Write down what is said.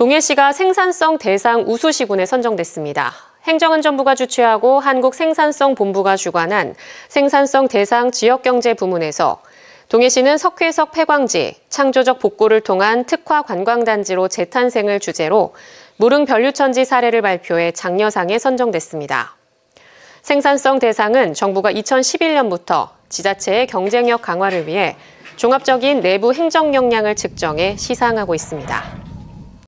동해시가 생산성 대상 우수시군에 선정됐습니다. 행정안전부가 주최하고 한국생산성본부가 주관한 생산성 대상 지역경제 부문에서 동해시는 석회석 폐광지, 창조적 복구를 통한 특화 관광단지로 재탄생을 주제로 무릉 별류천지 사례를 발표해 장려상에 선정됐습니다. 생산성 대상은 정부가 2011년부터 지자체의 경쟁력 강화를 위해 종합적인 내부 행정 역량을 측정해 시상하고 있습니다.